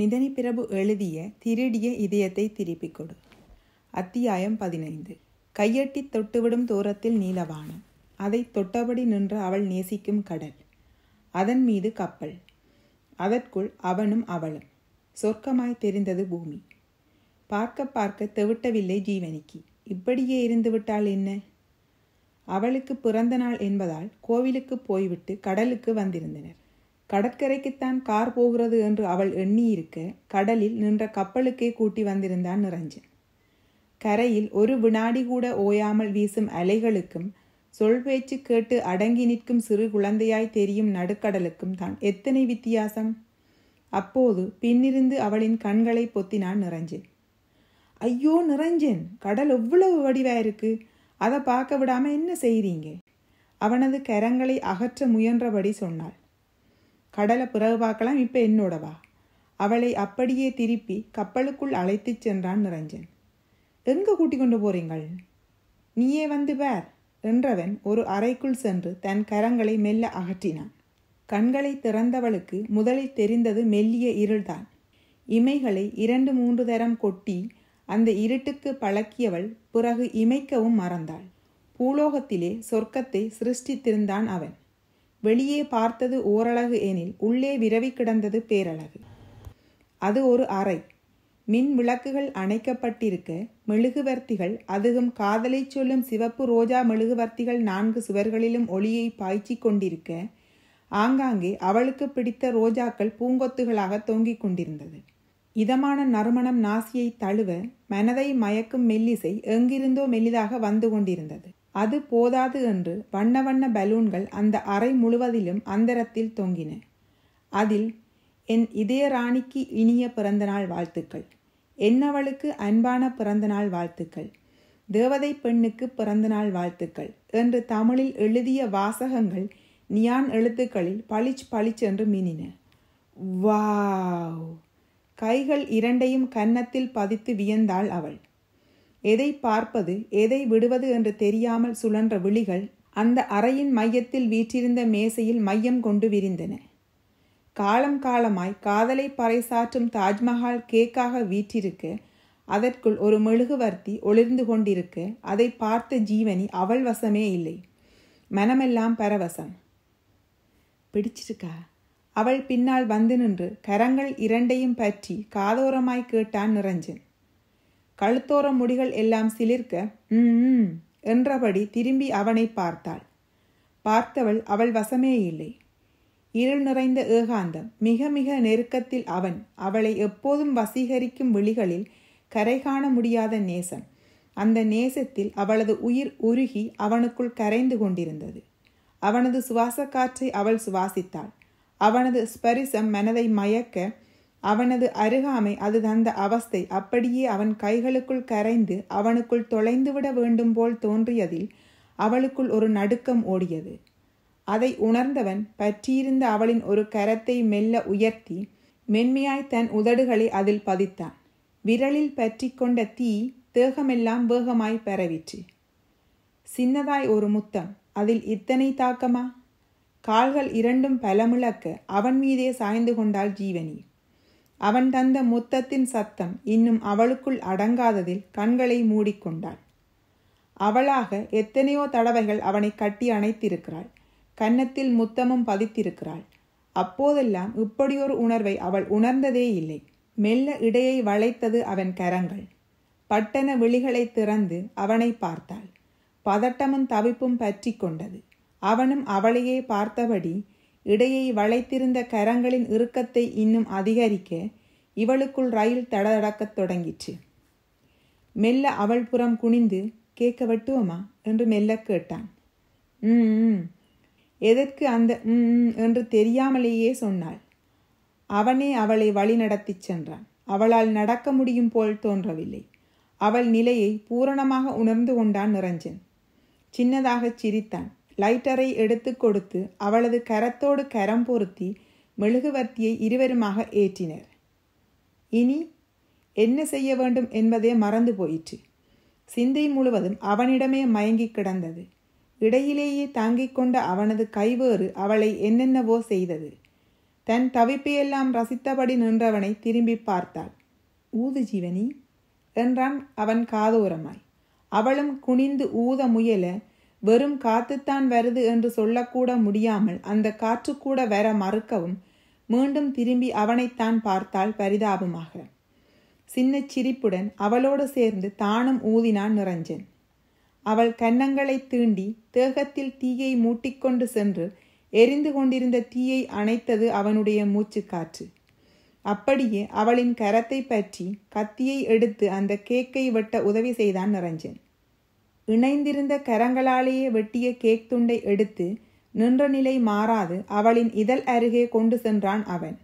நிதனி பிரபு எழுதிய திருடிய இதயத்தை திருப்பிக் கொடு அத்தியாயம் பதினைந்து கையட்டி தொட்டுவிடும் தூரத்தில் நீலவானம் அதை தொட்டபடி நின்று அவள் நேசிக்கும் கடல் அதன் மீது கப்பல் அதற்குள் அவனும் அவளும் சொர்க்கமாய் தெரிந்தது பூமி பார்க்க பார்க்க தெவிட்டவில்லை ஜீவனிக்கு இப்படியே இருந்துவிட்டால் என்ன அவளுக்கு பிறந்த நாள் என்பதால் கோவிலுக்கு போய்விட்டு கடலுக்கு வந்திருந்தனர் கடற்கரைக்குத்தான் கார் போகிறது என்று அவள் எண்ணியிருக்க கடலில் நின்ற கப்பலுக்கே கூட்டி வந்திருந்தான் நிரஞ்சன் கரையில் ஒரு வினாடி கூட ஓயாமல் வீசும் அலைகளுக்கும் சொல் பேச்சு கேட்டு அடங்கி நிற்கும் சிறு குழந்தையாய் தெரியும் நடுக்கடலுக்கும் தான் எத்தனை வித்தியாசம் அப்போது பின்னிருந்து அவளின் கண்களை பொத்தினான் நிரஞ்சன் ஐயோ நிரஞ்சன் கடல் எவ்வளவு வடிவா இருக்கு அதை பார்க்க விடாம என்ன செய்றீங்க அவனது கரங்களை அகற்ற முயன்றபடி சொன்னாள் கடலை பிறகு பார்க்கலாம் இப்போ என்னோடவா அவளை அப்படியே திருப்பி கப்பலுக்குள் அழைத்துச் சென்றான் நிரஞ்சன் எங்கு கூட்டிக் கொண்டு போறீங்கள் நீயே வந்து வேர் என்றவன் ஒரு அறைக்குள் சென்று தன் கரங்களை மெல்ல அகற்றினான் கண்களை திறந்தவளுக்கு முதலில் தெரிந்தது மெல்லிய இருள்தான் இமைகளை இரண்டு மூன்று தரம் கொட்டி அந்த இருட்டுக்கு பழக்கியவள் பிறகு இமைக்கவும் மறந்தாள் பூலோகத்திலே சொர்க்கத்தை சிருஷ்டித்திருந்தான் அவன் வெளியே பார்த்தது ஓரழகு எனில் உள்ளே விரவி கிடந்தது பேரழகு அது ஒரு அறை மின் விளக்குகள் அணைக்கப்பட்டிருக்க மெழுகுவர்த்திகள் அதுவும் காதலை சொல்லும் சிவப்பு ரோஜா மெழுகுவர்த்திகள் நான்கு சுவர்களிலும் ஒளியை பாய்ச்சி கொண்டிருக்க ஆங்காங்கே அவளுக்கு பிடித்த ரோஜாக்கள் பூங்கொத்துகளாக தொங்கிக் கொண்டிருந்தது இதமான நறுமணம் நாசியை தழுவ மனதை மயக்கும் மெல்லிசை எங்கிருந்தோ மெல்லிதாக வந்து கொண்டிருந்தது அது போதாது என்று வண்ண வண்ண பலூன்கள் அந்த அறை முழுவதிலும் அந்தரத்தில் தொங்கின அதில் என் இதய ராணிக்கு இனிய பிறந்தநாள் வாழ்த்துக்கள் என்னவளுக்கு அன்பான பிறந்தநாள் வாழ்த்துக்கள் தேவதை பெண்ணுக்கு பிறந்தநாள் வாழ்த்துக்கள் என்று தமிழில் எழுதிய வாசகங்கள் நியான் எழுத்துக்களில் பளிச் பளிச் என்று மினின வாவ் கைகள் இரண்டையும் கன்னத்தில் பதித்து வியந்தாள் அவள் எதை பார்ப்பது எதை விடுவது என்று தெரியாமல் சுழன்ற விழிகள் அந்த அறையின் மையத்தில் வீற்றிருந்த மேசையில் மையம் கொண்டு விரிந்தன காலம் காலமாய் காதலை பறைசாற்றும் தாஜ்மஹால் கேக்காக வீற்றிருக்க அதற்குள் ஒரு மெழுகுவர்த்தி ஒளிர்ந்து கொண்டிருக்க அதை பார்த்த ஜீவனி அவள் வசமே இல்லை மனமெல்லாம் பரவசம் பிடிச்சிருக்கா அவள் பின்னால் வந்து நின்று கரங்கள் இரண்டையும் பற்றி காதோரமாய் கேட்டான் நிரஞ்சன் கழுத்தோர முடிகள் எல்லாம் சிலிர்க்க ம் என்றபடி திரும்பி அவனை பார்த்தாள் பார்த்தவள் அவள் வசமே இல்லை இருள் நிறைந்த ஏகாந்தம் மிக மிக நெருக்கத்தில் அவன் அவளை எப்போதும் வசீகரிக்கும் விழிகளில் கரை காண முடியாத நேசம் அந்த நேசத்தில் அவளது உயிர் உருகி அவனுக்குள் கரைந்து கொண்டிருந்தது அவனது சுவாச காற்றை அவள் சுவாசித்தாள் அவனது ஸ்பரிசம் மனதை மயக்க அவனது அருகாமை அது தந்த அவஸ்தை அப்படியே அவன் கைகளுக்குள் கரைந்து அவனுக்குள் தொலைந்துவிட வேண்டும் போல் தோன்றியதில் அவளுக்குள் ஒரு நடுக்கம் ஓடியது அதை உணர்ந்தவன் பற்றியிருந்த அவளின் ஒரு கரத்தை மெல்ல உயர்த்தி மென்மையாய் தன் உதடுகளை அதில் பதித்தான் விரலில் பற்றி கொண்ட தீ தேகமெல்லாம் வேகமாய் பரவிற்று சின்னதாய் ஒரு முத்தம் அதில் இத்தனை தாக்கமா கால்கள் இரண்டும் பலமுழக்க அவன் மீதே சாய்ந்து கொண்டாள் ஜீவனி அவன் தந்த முத்தத்தின் சத்தம் இன்னும் அவளுக்குள் அடங்காததில் கண்களை மூடிக்கொண்டாள் அவளாக எத்தனையோ தடவைகள் அவனை கட்டி அணைத்திருக்கிறாள் கன்னத்தில் முத்தமும் பதித்திருக்கிறாள் அப்போதெல்லாம் இப்படியொரு உணர்வை அவள் உணர்ந்ததே இல்லை மெல்ல இடையை வளைத்தது அவன் கரங்கள் பட்டண விழிகளை திறந்து அவனை பார்த்தாள் பதட்டமும் தவிப்பும் பற்றி கொண்டது அவனும் அவளையே பார்த்தபடி இடையை வளைத்திருந்த கரங்களின் இறுக்கத்தை இன்னும் அதிகரிக்க இவளுக்குள் ரயில் தடதடக்கத் தொடங்கிற்று மெல்ல அவள் புறம் குனிந்து கேட்க வெட்டுவோமா என்று மெல்ல கேட்டான் ம் எதற்கு அந்த ம் என்று தெரியாமலேயே சொன்னாள் அவனே அவளை வழிநடத்திச் சென்றான் அவளால் நடக்க முடியும் போல் தோன்றவில்லை அவள் நிலையை பூரணமாக உணர்ந்து கொண்டான் நிரஞ்சன் சின்னதாகச் சிரித்தான் லைட்டரை எடுத்து கொடுத்து அவளது கரத்தோடு கரம் பொருத்தி மெழுகுவர்த்தியை இருவருமாக ஏற்றினர் இனி என்ன செய்ய வேண்டும் என்பதே மறந்து போயிற்று சிந்தை முழுவதும் அவனிடமே மயங்கி கிடந்தது இடையிலேயே தாங்கிக் கொண்ட அவனது கைவேறு அவளை என்னென்னவோ செய்தது தன் தவிப்பையெல்லாம் ரசித்தபடி நின்றவனை திரும்பி பார்த்தாள் ஊது ஜீவனி என்றான் அவன் காதோரமாய் அவளும் குனிந்து ஊத முயல வெறும் காத்துத்தான் வருது என்று சொல்லக்கூட முடியாமல் அந்த காற்று கூட வர மறுக்கவும் மீண்டும் திரும்பி அவனைத்தான் பார்த்தாள் பரிதாபமாக சின்ன சிரிப்புடன் அவளோடு சேர்ந்து தானும் ஊதினான் நிரஞ்சன் அவள் கன்னங்களை தீண்டி தேகத்தில் தீயை மூட்டிக்கொண்டு சென்று எரிந்து கொண்டிருந்த தீயை அணைத்தது அவனுடைய மூச்சுக்காற்று அப்படியே அவளின் கரத்தை பற்றி கத்தியை எடுத்து அந்த கேக்கை வெட்ட உதவி செய்தான் நிரஞ்சன் இணைந்திருந்த கரங்களாலேயே வெட்டிய கேக் துண்டை எடுத்து நின்ற நிலை மாறாது அவளின் இதழ் அருகே கொண்டு சென்றான் அவன்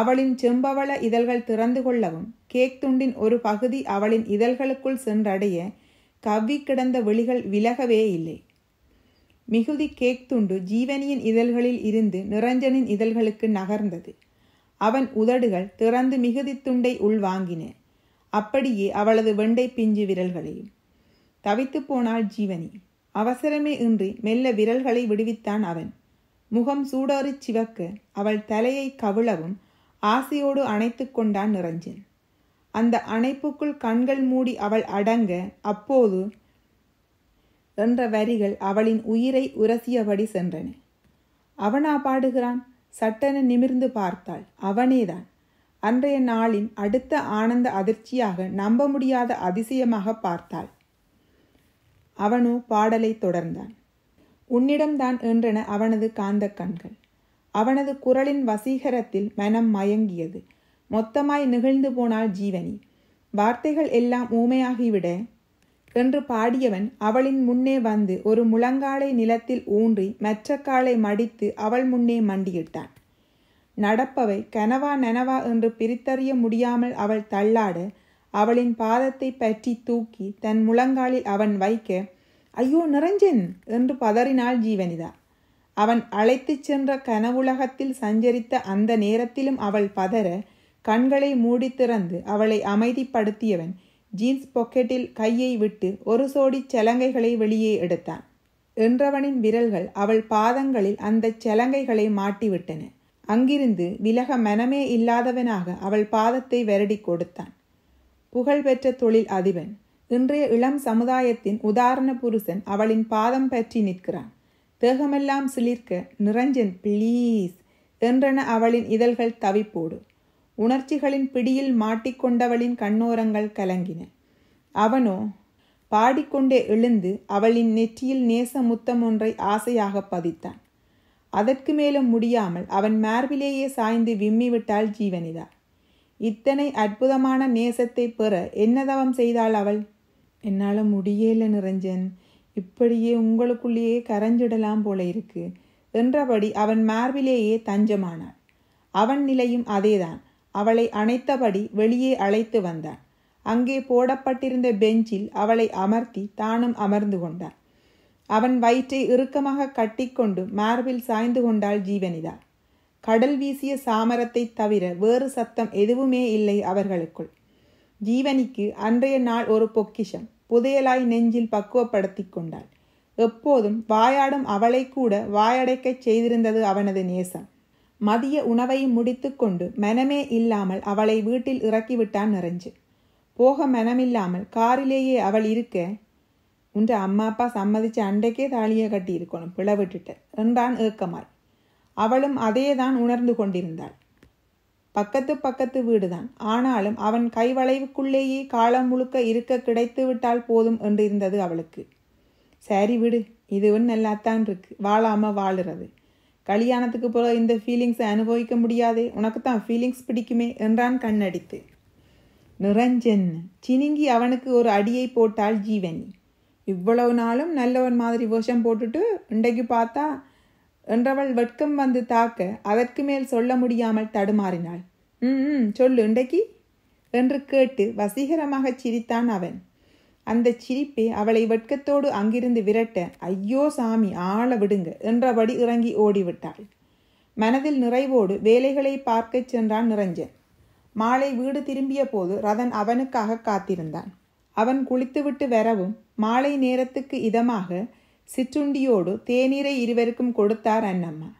அவளின் செம்பவள இதழ்கள் திறந்து கொள்ளவும் கேக் துண்டின் ஒரு பகுதி அவளின் இதழ்களுக்குள் சென்றடைய கவ்வி கிடந்த வெளிகள் விலகவே இல்லை மிகுதி கேக் துண்டு ஜீவனியின் இதழ்களில் இருந்து நிரஞ்சனின் இதழ்களுக்கு நகர்ந்தது அவன் உதடுகள் திறந்து மிகுதி துண்டை உள்வாங்கின அப்படியே அவளது வெண்டை பிஞ்சு விரல்களையும் தவித்து போனாள் ஜீவனி அவசரமே இன்றி மெல்ல விரல்களை விடுவித்தான் அவன் முகம் சூடோறிச் சிவக்க அவள் தலையை கவிழவும் ஆசையோடு அணைத்து கொண்டான் நிரஞ்சன் அந்த அணைப்புக்குள் கண்கள் மூடி அவள் அடங்க அப்போது என்ற வரிகள் அவளின் உயிரை உரசியபடி சென்றன அவனா பாடுகிறான் சட்டென நிமிர்ந்து பார்த்தாள் அவனேதான் அன்றைய நாளின் அடுத்த ஆனந்த அதிர்ச்சியாக நம்ப முடியாத அதிசயமாக பார்த்தாள் அவனோ பாடலை தொடர்ந்தான் உன்னிடம்தான் என்றன அவனது காந்த கண்கள் அவனது குரலின் வசீகரத்தில் மனம் மயங்கியது மொத்தமாய் நிகழ்ந்து போனாள் ஜீவனி வார்த்தைகள் எல்லாம் ஊமையாகிவிட என்று பாடியவன் அவளின் முன்னே வந்து ஒரு முழங்காலை நிலத்தில் ஊன்றி மற்ற காலை மடித்து அவள் முன்னே மண்டியிட்டான் நடப்பவை கனவா நனவா என்று பிரித்தறிய முடியாமல் அவள் தள்ளாட அவளின் பாதத்தை பற்றி தூக்கி தன் முழங்காலில் அவன் வைக்க ஐயோ நிரஞ்சன் என்று பதறினாள் ஜீவனிதா அவன் அழைத்துச் சென்ற கனவுலகத்தில் சஞ்சரித்த அந்த நேரத்திலும் அவள் பதற கண்களை மூடி திறந்து அவளை அமைதிப்படுத்தியவன் ஜீன்ஸ் பொக்கெட்டில் கையை விட்டு ஒரு சோடி செலங்கைகளை வெளியே எடுத்தான் என்றவனின் விரல்கள் அவள் பாதங்களில் அந்த சலங்கைகளை மாட்டிவிட்டன அங்கிருந்து விலக மனமே இல்லாதவனாக அவள் பாதத்தை வருடி கொடுத்தான் புகழ்பெற்ற தொழில் அதிபன் இன்றைய இளம் சமுதாயத்தின் உதாரண புருஷன் அவளின் பாதம் பற்றி நிற்கிறான் தேகமெல்லாம் சிலிர்க்க நிரஞ்சன் ப்ளீஸ் என்றன அவளின் இதழ்கள் தவிப்போடு உணர்ச்சிகளின் பிடியில் மாட்டிக்கொண்டவளின் கண்ணோரங்கள் கலங்கின அவனோ பாடிக்கொண்டே எழுந்து அவளின் நெற்றியில் நேச முத்தம் ஒன்றை ஆசையாக பதித்தான் அதற்கு மேலும் முடியாமல் அவன் மார்பிலேயே சாய்ந்து விம்மிவிட்டாள் ஜீவனிதா இத்தனை அற்புதமான நேசத்தை பெற என்னதவம் செய்தாள் அவள் என்னால் முடியல நிரஞ்சன் இப்படியே உங்களுக்குள்ளேயே கரைஞ்சிடலாம் போல இருக்கு என்றபடி அவன் மார்பிலேயே தஞ்சமானாள் அவன் நிலையும் அதேதான் அவளை அணைத்தபடி வெளியே அழைத்து வந்தான் அங்கே போடப்பட்டிருந்த பெஞ்சில் அவளை அமர்த்தி தானும் அமர்ந்து கொண்டான் அவன் வயிற்றை இறுக்கமாக கட்டிக்கொண்டு மார்பில் சாய்ந்து கொண்டாள் ஜீவனிதா கடல் வீசிய சாமரத்தை தவிர வேறு சத்தம் எதுவுமே இல்லை அவர்களுக்குள் ஜீவனிக்கு அன்றைய நாள் ஒரு பொக்கிஷம் புதையலாய் நெஞ்சில் பக்குவப்படுத்தி கொண்டாள் எப்போதும் வாயாடும் அவளை கூட வாயடைக்கச் செய்திருந்தது அவனது நேசம் மதிய உணவை முடித்துக்கொண்டு மனமே இல்லாமல் அவளை வீட்டில் இறக்கிவிட்டான் நிறைஞ்சு போக மனமில்லாமல் காரிலேயே அவள் இருக்க உன்ற அம்மா அப்பா சம்மதிச்சு அண்டைக்கே தாலியை கட்டியிருக்கணும் பிளவிட்டுட்டு என்றான் ஏக்கமாய் அவளும் தான் உணர்ந்து கொண்டிருந்தாள் பக்கத்து பக்கத்து வீடுதான் ஆனாலும் அவன் கைவளைவுக்குள்ளேயே காலம் முழுக்க இருக்க கிடைத்து விட்டால் போதும் என்று இருந்தது அவளுக்கு சரி விடு ஒன்று நல்லாத்தான் இருக்கு வாழாமல் வாழுறது கல்யாணத்துக்கு போக இந்த ஃபீலிங்ஸை அனுபவிக்க முடியாதே உனக்கு தான் ஃபீலிங்ஸ் பிடிக்குமே என்றான் கண்ணடித்து நிரஞ்சன் சினிங்கி அவனுக்கு ஒரு அடியை போட்டாள் ஜீவனி இவ்வளவு நாளும் நல்லவன் மாதிரி வேஷம் போட்டுட்டு இன்றைக்கு பார்த்தா என்றவள் வெட்கம் வந்து தாக்க அதற்கு மேல் சொல்ல முடியாமல் தடுமாறினாள் ம் சொல்லு இண்டைக்கு என்று கேட்டு வசீகரமாகச் சிரித்தான் அவன் அந்த சிரிப்பே அவளை வெட்கத்தோடு அங்கிருந்து விரட்ட ஐயோ சாமி ஆள விடுங்க என்றபடி இறங்கி ஓடிவிட்டாள் மனதில் நிறைவோடு வேலைகளை பார்க்கச் சென்றான் நிரஞ்சன் மாலை வீடு திரும்பிய போது ரதன் அவனுக்காக காத்திருந்தான் அவன் குளித்துவிட்டு வரவும் மாலை நேரத்துக்கு இதமாக சிற்றுண்டியோடு தேநீரை இருவருக்கும் கொடுத்தார் அண்ணம்மா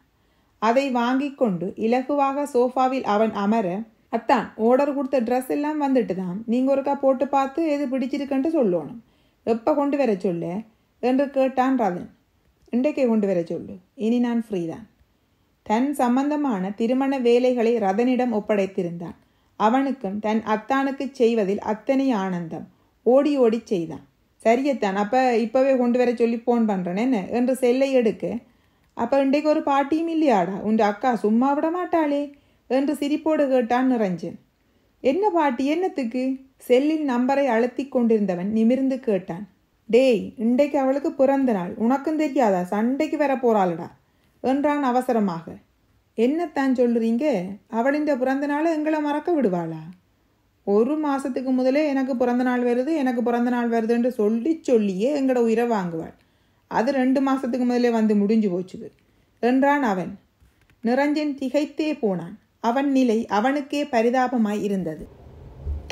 அதை வாங்கி கொண்டு இலகுவாக சோஃபாவில் அவன் அமர அத்தான் ஓர்டர் கொடுத்த ட்ரெஸ் எல்லாம் வந்துட்டு தான் நீங்கள் ஒருக்கா போட்டு பார்த்து எது பிடிச்சிருக்குன்ட்டு சொல்லணும் எப்போ கொண்டு வர சொல்லு என்று கேட்டான் ரதன் இன்றைக்கே கொண்டு வர சொல்லு இனி நான் ஃப்ரீதான் தன் சம்பந்தமான திருமண வேலைகளை ரதனிடம் ஒப்படைத்திருந்தான் அவனுக்கும் தன் அத்தானுக்கு செய்வதில் அத்தனை ஆனந்தம் ஓடி ஓடி செய்தான் சரியத்தான் அப்போ இப்போவே கொண்டு வர சொல்லி ஃபோன் பண்ணுறேன் என்ன என்று செல்லை எடுக்க அப்போ இன்றைக்கு ஒரு பாட்டியும் இல்லையாடா உண்டு அக்கா சும்மா விட மாட்டாளே என்று சிரிப்போடு கேட்டான் நிறஞ்சன் என்ன பாட்டி என்னத்துக்கு செல்லின் நம்பரை அழுத்தி கொண்டிருந்தவன் நிமிர்ந்து கேட்டான் டேய் இன்றைக்கு அவளுக்கு பிறந்த நாள் உனக்கும் தெரியாதா சண்டைக்கு வர போறாளடா என்றான் அவசரமாக என்னத்தான் சொல்லுறீங்க அவளின் பிறந்த நாளை எங்களை மறக்க விடுவாளா ஒரு மாதத்துக்கு முதலே எனக்கு பிறந்த நாள் வருது எனக்கு பிறந்த நாள் வருதுன்னு சொல்லி சொல்லியே எங்களோட உயிரை வாங்குவாள் அது ரெண்டு மாதத்துக்கு முதலே வந்து முடிஞ்சு போச்சுது என்றான் அவன் நிரஞ்சன் திகைத்தே போனான் அவன் நிலை அவனுக்கே பரிதாபமாய் இருந்தது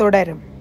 தொடரும்